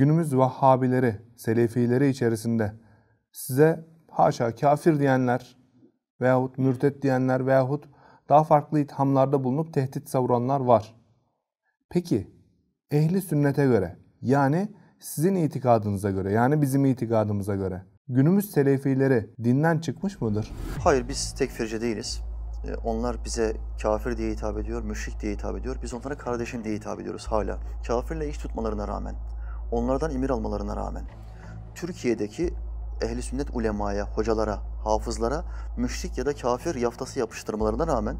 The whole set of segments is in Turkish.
günümüz Vahhabileri, Selefileri içerisinde size haşa kafir diyenler veyahut mürtet diyenler veyahut daha farklı ithamlarda bulunup tehdit savuranlar var. Peki ehli sünnete göre yani sizin itikadınıza göre yani bizim itikadımıza göre günümüz selefileri dinden çıkmış mıdır? Hayır biz tekfirci değiliz. Ee, onlar bize kafir diye hitap ediyor, müşrik diye hitap ediyor. Biz onlara kardeşim diye hitap ediyoruz hala. Kafirle iş tutmalarına rağmen onlardan emir almalarına rağmen Türkiye'deki ehli sünnet ulemaya, hocalara, hafızlara müşrik ya da kafir yaftası yapıştırmalarına rağmen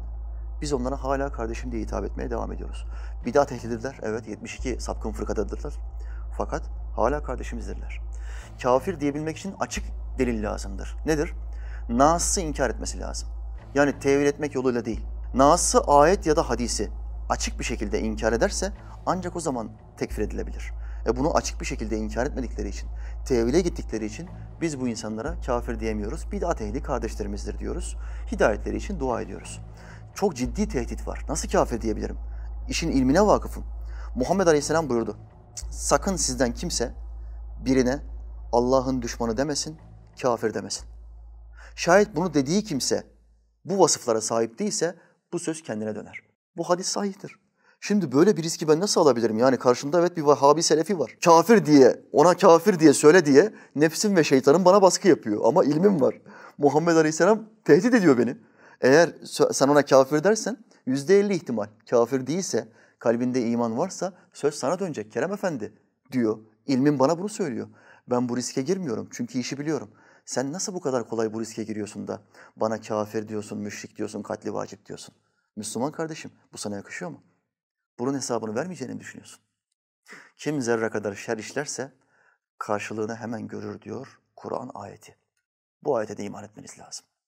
biz onlara hala kardeşim diye hitap etmeye devam ediyoruz. Bidat ehlidirler, evet 72 sapkın fırkadadırlar. Fakat hala kardeşimizdirler. Kafir diyebilmek için açık delil lazımdır. Nedir? Nas'ı inkar etmesi lazım. Yani tevil etmek yoluyla değil. Nas'ı ayet ya da hadisi açık bir şekilde inkar ederse ancak o zaman tekfir edilebilir. E bunu açık bir şekilde inkar etmedikleri için, tevhile gittikleri için biz bu insanlara kafir diyemiyoruz. Bid'at ehli kardeşlerimizdir diyoruz. Hidayetleri için dua ediyoruz. Çok ciddi tehdit var. Nasıl kafir diyebilirim? İşin ilmine vakıfım. Muhammed Aleyhisselam buyurdu. Sakın sizden kimse birine Allah'ın düşmanı demesin, kafir demesin. Şayet bunu dediği kimse bu vasıflara sahip değilse bu söz kendine döner. Bu hadis sahihtir. Şimdi böyle bir riski ben nasıl alabilirim? Yani karşımda evet bir Vahhabi Selefi var. Kafir diye, ona kafir diye söyle diye nefsim ve şeytanım bana baskı yapıyor. Ama ilmim var. Muhammed Aleyhisselam tehdit ediyor beni. Eğer sen ona kafir dersen yüzde elli ihtimal kafir değilse, kalbinde iman varsa söz sana dönecek Kerem Efendi diyor. İlmim bana bunu söylüyor. Ben bu riske girmiyorum çünkü işi biliyorum. Sen nasıl bu kadar kolay bu riske giriyorsun da bana kafir diyorsun, müşrik diyorsun, katli vacip diyorsun? Müslüman kardeşim bu sana yakışıyor mu? bunun hesabını vermeyeceğini düşünüyorsun? Kim zerre kadar şer işlerse karşılığını hemen görür diyor Kur'an ayeti. Bu ayete de iman etmeniz lazım.